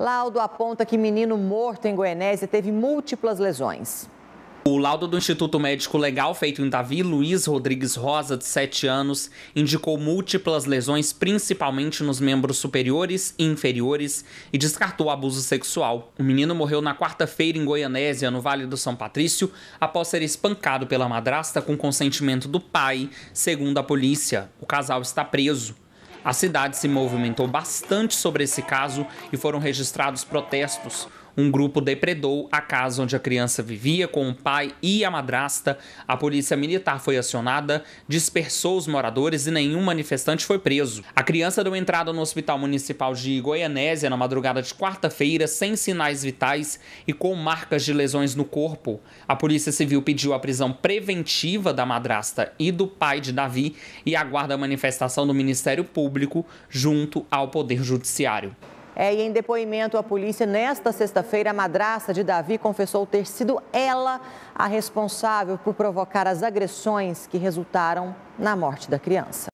Laudo aponta que menino morto em Goianésia teve múltiplas lesões. O laudo do Instituto Médico Legal feito em Davi Luiz Rodrigues Rosa, de 7 anos, indicou múltiplas lesões, principalmente nos membros superiores e inferiores, e descartou abuso sexual. O menino morreu na quarta-feira em Goianésia, no Vale do São Patrício, após ser espancado pela madrasta com consentimento do pai, segundo a polícia. O casal está preso. A cidade se movimentou bastante sobre esse caso e foram registrados protestos um grupo depredou a casa onde a criança vivia com o pai e a madrasta. A polícia militar foi acionada, dispersou os moradores e nenhum manifestante foi preso. A criança deu entrada no Hospital Municipal de Goianésia na madrugada de quarta-feira, sem sinais vitais e com marcas de lesões no corpo. A Polícia Civil pediu a prisão preventiva da madrasta e do pai de Davi e aguarda a manifestação do Ministério Público junto ao Poder Judiciário. É, e em depoimento à polícia, nesta sexta-feira, a madraça de Davi confessou ter sido ela a responsável por provocar as agressões que resultaram na morte da criança.